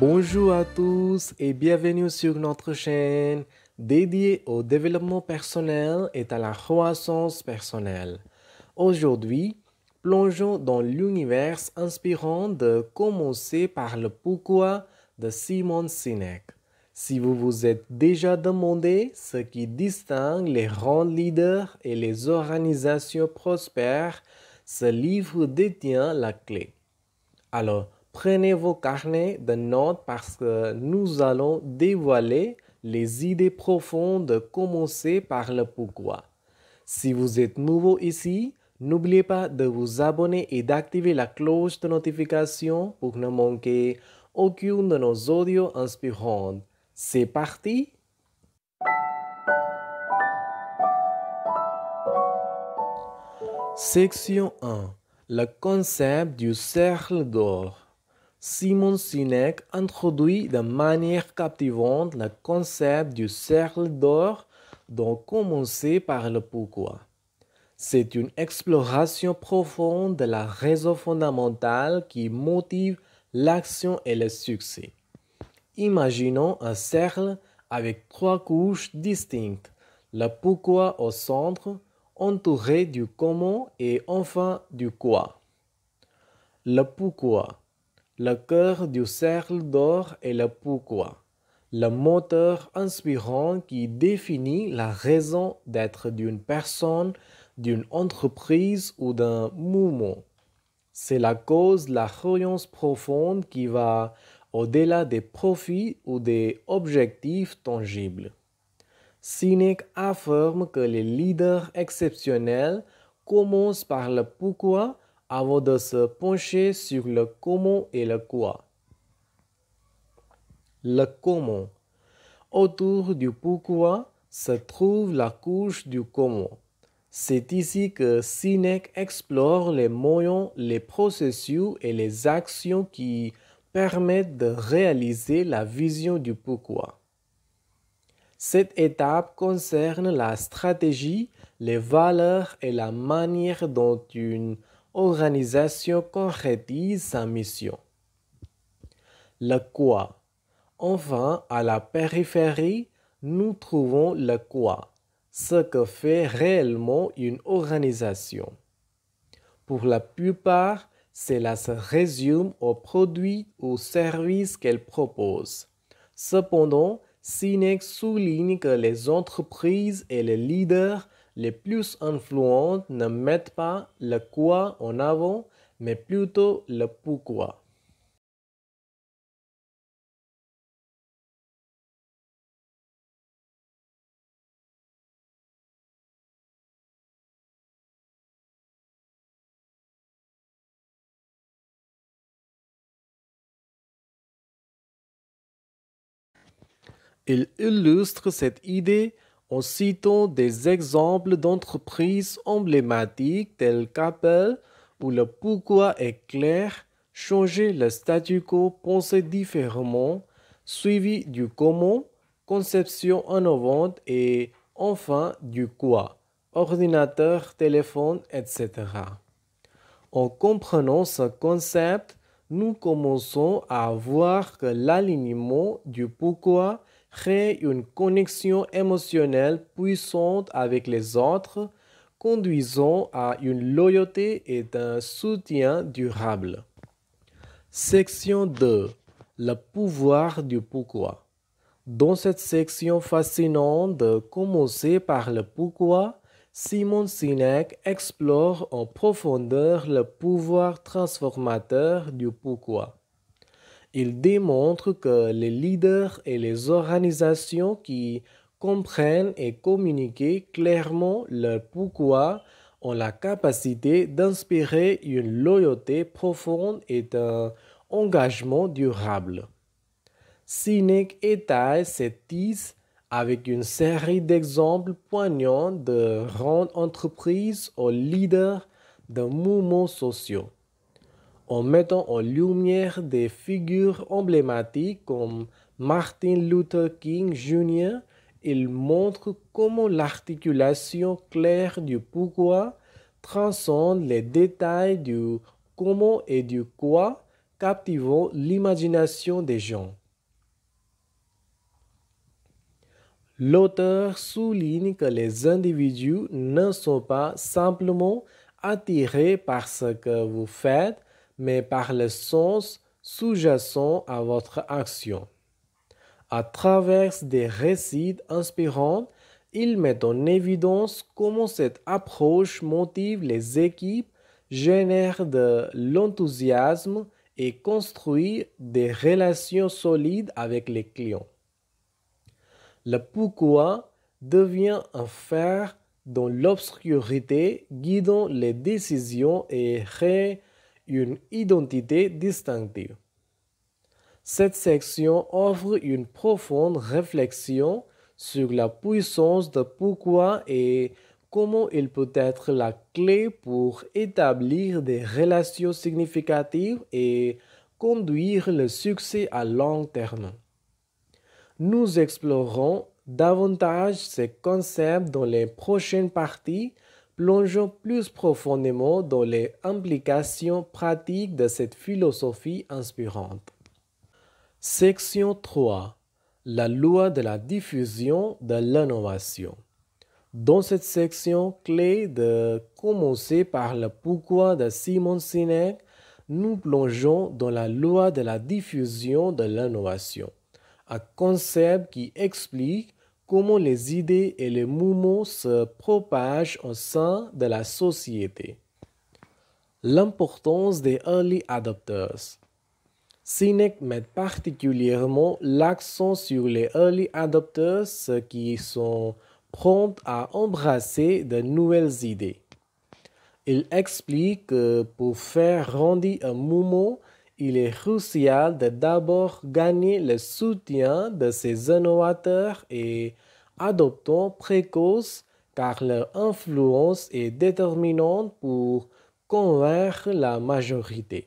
Bonjour à tous et bienvenue sur notre chaîne dédiée au développement personnel et à la croissance personnelle. Aujourd'hui, plongeons dans l'univers inspirant de commencer par le pourquoi de Simon Sinek. Si vous vous êtes déjà demandé ce qui distingue les grands leaders et les organisations prospères, ce livre détient la clé. Alors, prenez vos carnets de notes parce que nous allons dévoiler les idées profondes, commencer par le pourquoi. Si vous êtes nouveau ici, n'oubliez pas de vous abonner et d'activer la cloche de notification pour ne manquer aucune de nos audios inspirantes. C'est parti! Section 1. Le concept du cercle d'or. Simon Sinek introduit de manière captivante le concept du cercle d'or, dont commencer par le pourquoi. C'est une exploration profonde de la raison fondamentale qui motive l'action et le succès. Imaginons un cercle avec trois couches distinctes, le pourquoi au centre, entouré du comment et enfin du quoi. Le pourquoi, le cœur du cercle d'or est le pourquoi, le moteur inspirant qui définit la raison d'être d'une personne, d'une entreprise ou d'un mouvement. C'est la cause, la croyance profonde qui va au-delà des profits ou des objectifs tangibles. Sinek affirme que les leaders exceptionnels commencent par le pourquoi avant de se pencher sur le comment et le quoi. Le comment. Autour du pourquoi se trouve la couche du comment. C'est ici que Sinek explore les moyens, les processus et les actions qui permettent de réaliser la vision du pourquoi. Cette étape concerne la stratégie, les valeurs et la manière dont une organisation concrétise sa mission. Le quoi. Enfin, à la périphérie, nous trouvons le quoi, ce que fait réellement une organisation. Pour la plupart, cela se résume aux produits ou services qu'elle propose. Cependant, Sinek souligne que les entreprises et les leaders les plus influents ne mettent pas le quoi en avant, mais plutôt le pourquoi. Il illustre cette idée en citant des exemples d'entreprises emblématiques telles qu'Apple, où le pourquoi est clair, changer le statu quo, penser différemment, suivi du comment, conception innovante et enfin du quoi, ordinateur, téléphone, etc. En comprenant ce concept, nous commençons à voir que l'alignement du pourquoi crée une connexion émotionnelle puissante avec les autres, conduisant à une loyauté et un soutien durable. Section 2. Le pouvoir du pourquoi. Dans cette section fascinante, Commencer par le pourquoi, Simon Sinek explore en profondeur le pouvoir transformateur du pourquoi. Il démontre que les leaders et les organisations qui comprennent et communiquent clairement le pourquoi ont la capacité d'inspirer une loyauté profonde et un engagement durable. Sinek étale cette thèse avec une série d'exemples poignants de grandes entreprises aux leaders de mouvements sociaux en mettant en lumière des figures emblématiques comme Martin Luther King Jr. Il montre comment l'articulation claire du pourquoi transcende les détails du comment et du quoi, captivant l'imagination des gens. L'auteur souligne que les individus ne sont pas simplement attirés par ce que vous faites, mais par le sens sous-jacent à votre action. À travers des récits inspirants, il met en évidence comment cette approche motive les équipes, génère de l'enthousiasme et construit des relations solides avec les clients. Le pourquoi devient un fer dans l'obscurité, guidant les décisions et ré une identité distinctive. Cette section offre une profonde réflexion sur la puissance de pourquoi et comment il peut être la clé pour établir des relations significatives et conduire le succès à long terme. Nous explorons davantage ces concepts dans les prochaines parties plongeons plus profondément dans les implications pratiques de cette philosophie inspirante. Section 3. La loi de la diffusion de l'innovation. Dans cette section clé de commencer par le pourquoi de Simon Sinek, nous plongeons dans la loi de la diffusion de l'innovation, un concept qui explique comment les idées et les mouvements se propagent au sein de la société. L'importance des early adopters. Sinek met particulièrement l'accent sur les early adopters qui sont prompts à embrasser de nouvelles idées. Il explique que pour faire grandir un mouvement, il est crucial de d'abord gagner le soutien de ces innovateurs et adoptants précoces car leur influence est déterminante pour convaincre la majorité.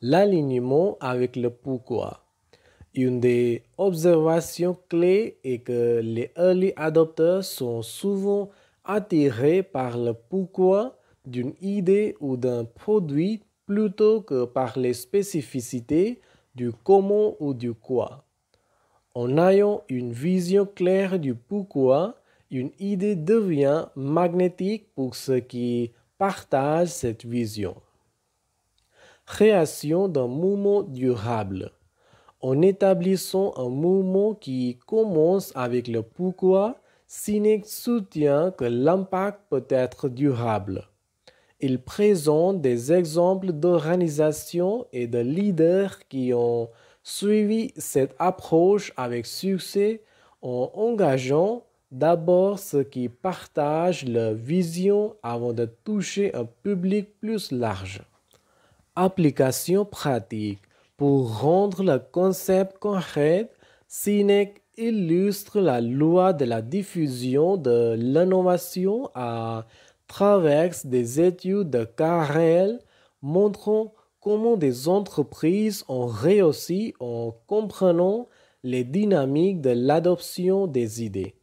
L'alignement avec le pourquoi. Une des observations clés est que les early adopters sont souvent attirés par le pourquoi d'une idée ou d'un produit plutôt que par les spécificités du comment ou du quoi. En ayant une vision claire du pourquoi, une idée devient magnétique pour ceux qui partagent cette vision. Création d'un mouvement durable. En établissant un mouvement qui commence avec le pourquoi, Sinek soutient que l'impact peut être durable. Il présente des exemples d'organisations et de leaders qui ont suivi cette approche avec succès en engageant d'abord ceux qui partagent leur vision avant de toucher un public plus large. Application pratique. Pour rendre le concept concret, Sinek illustre la loi de la diffusion de l'innovation à traverse des études de cas réels montrant comment des entreprises ont réussi en comprenant les dynamiques de l'adoption des idées.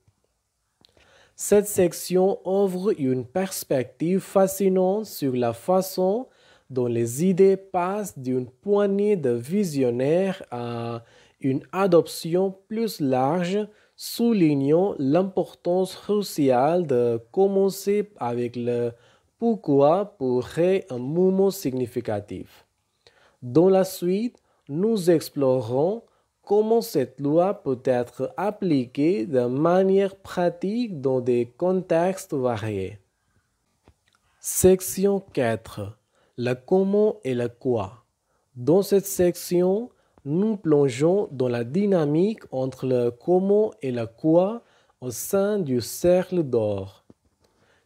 Cette section ouvre une perspective fascinante sur la façon dont les idées passent d'une poignée de visionnaires à une adoption plus large soulignons l'importance cruciale de commencer avec le pourquoi pour créer un mouvement significatif. Dans la suite, nous explorons comment cette loi peut être appliquée de manière pratique dans des contextes variés. Section 4. Le comment et le quoi. Dans cette section, nous plongeons dans la dynamique entre le comment et le quoi au sein du cercle d'or.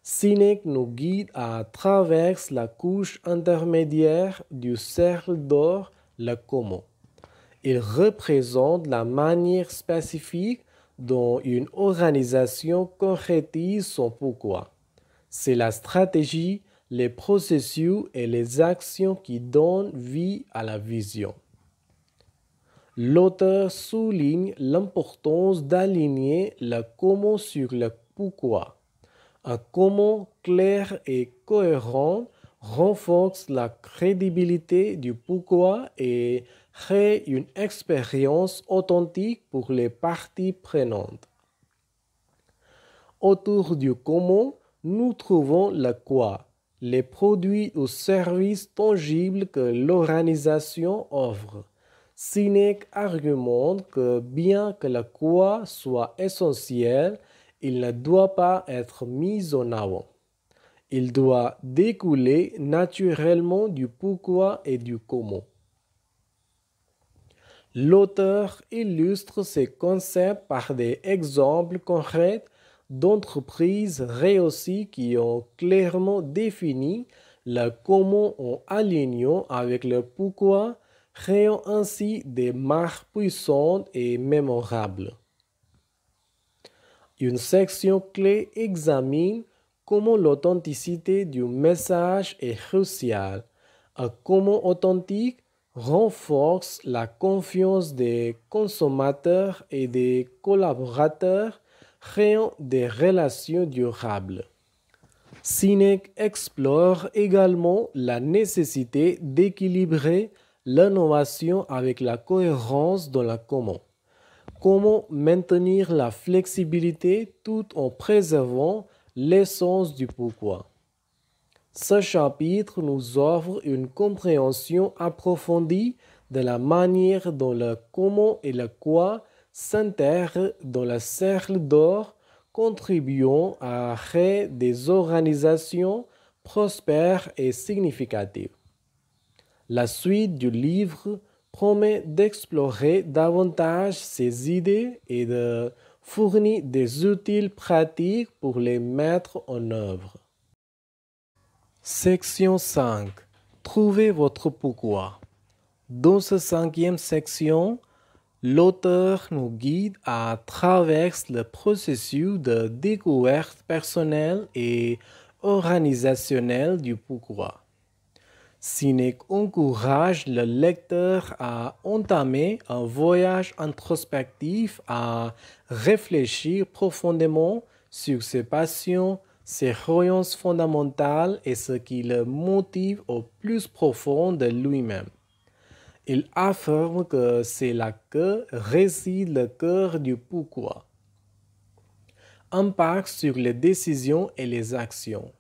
Sinek nous guide à travers la couche intermédiaire du cercle d'or, le comment. Il représente la manière spécifique dont une organisation concrétise son pourquoi. C'est la stratégie, les processus et les actions qui donnent vie à la vision. L'auteur souligne l'importance d'aligner le comment sur le pourquoi. Un comment clair et cohérent renforce la crédibilité du pourquoi et crée une expérience authentique pour les parties prenantes. Autour du comment, nous trouvons le quoi, les produits ou services tangibles que l'organisation offre. Sinek argumente que bien que la quoi soit essentiel, il ne doit pas être mis en avant. Il doit découler naturellement du pourquoi et du comment. L'auteur illustre ces concepts par des exemples concrets d'entreprises réussies qui ont clairement défini le comment en alignant avec le pourquoi créant ainsi des marques puissantes et mémorables. Une section clé examine comment l'authenticité du message est cruciale et comment authentique renforce la confiance des consommateurs et des collaborateurs, créant des relations durables. Cinec explore également la nécessité d'équilibrer l'innovation avec la cohérence dans le comment. Comment maintenir la flexibilité tout en préservant l'essence du pourquoi. Ce chapitre nous offre une compréhension approfondie de la manière dont le comment et le quoi s'intègrent dans le cercle d'or, contribuant à créer des organisations prospères et significatives. La suite du livre promet d'explorer davantage ces idées et de fournir des outils pratiques pour les mettre en œuvre. Section 5. Trouvez votre pourquoi. Dans cette cinquième section, l'auteur nous guide à travers le processus de découverte personnelle et organisationnelle du pourquoi. Sinek encourage le lecteur à entamer un voyage introspectif, à réfléchir profondément sur ses passions, ses croyances fondamentales et ce qui le motive au plus profond de lui-même. Il affirme que c'est là que réside le cœur du pourquoi. Impact sur les décisions et les actions.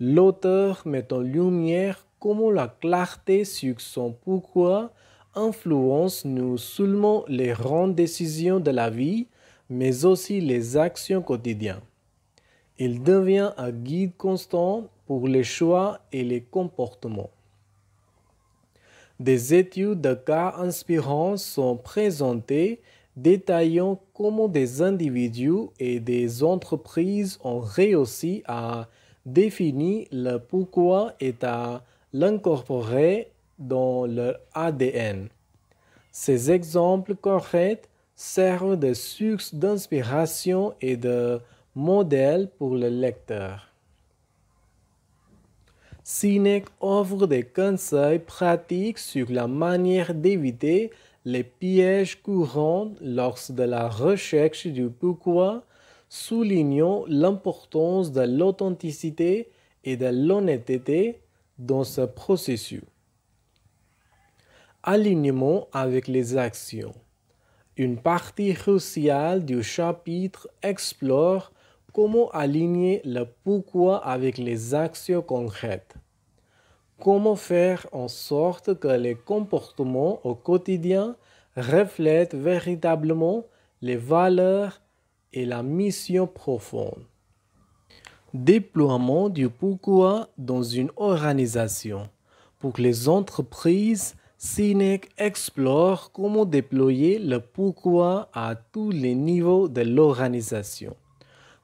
L'auteur met en lumière comment la clarté sur son pourquoi influence non seulement les grandes décisions de la vie, mais aussi les actions quotidiennes. Il devient un guide constant pour les choix et les comportements. Des études de cas inspirants sont présentées détaillant comment des individus et des entreprises ont réussi à définir le pourquoi et à l'incorporer dans leur ADN. Ces exemples corrects servent de source d'inspiration et de modèle pour le lecteur. Sinek offre des conseils pratiques sur la manière d'éviter les pièges courants lors de la recherche du pourquoi, soulignant l'importance de l'authenticité et de l'honnêteté dans ce processus. Alignement avec les actions. Une partie cruciale du chapitre explore comment aligner le pourquoi avec les actions concrètes. Comment faire en sorte que les comportements au quotidien reflètent véritablement les valeurs et la mission profonde. Déploiement du pourquoi dans une organisation. Pour les entreprises, Cinec explore comment déployer le pourquoi à tous les niveaux de l'organisation.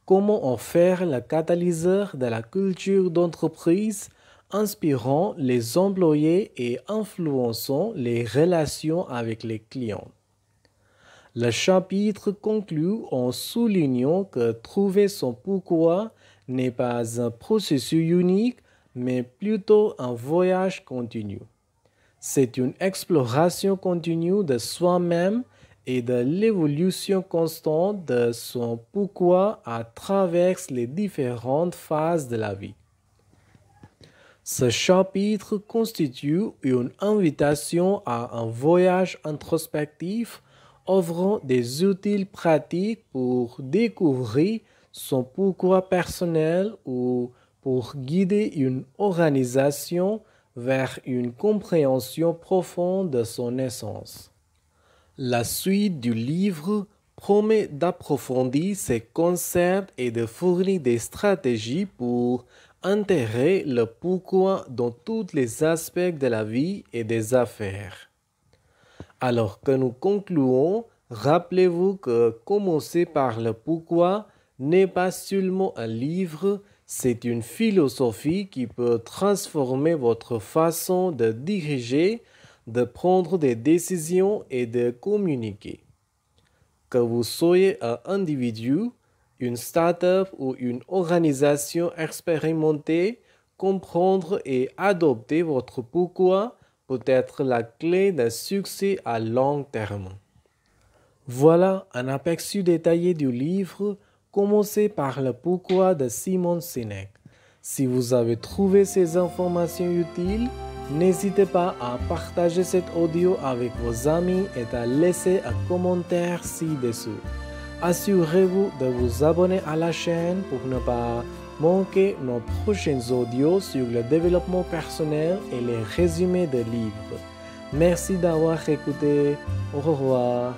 Comment en faire le catalyseur de la culture d'entreprise, inspirant les employés et influençant les relations avec les clients. Le chapitre conclut en soulignant que trouver son pourquoi n'est pas un processus unique, mais plutôt un voyage continu. C'est une exploration continue de soi-même et de l'évolution constante de son pourquoi à travers les différentes phases de la vie. Ce chapitre constitue une invitation à un voyage introspectif offrant des outils pratiques pour découvrir son pourquoi personnel ou pour guider une organisation vers une compréhension profonde de son essence. La suite du livre promet d'approfondir ces concepts et de fournir des stratégies pour intégrer le pourquoi dans tous les aspects de la vie et des affaires. Alors que nous concluons, rappelez-vous que commencer par le pourquoi n'est pas seulement un livre, c'est une philosophie qui peut transformer votre façon de diriger, de prendre des décisions et de communiquer. Que vous soyez un individu, une start-up ou une organisation expérimentée, comprendre et adopter votre pourquoi peut être la clé d'un succès à long terme. Voilà un aperçu détaillé du livre Commencez par le pourquoi de Simon Sinek. Si vous avez trouvé ces informations utiles, n'hésitez pas à partager cette audio avec vos amis et à laisser un commentaire ci-dessous. Assurez-vous de vous abonner à la chaîne pour ne pas manquer nos prochaines audios sur le développement personnel et les résumés de livres. Merci d'avoir écouté. Au revoir.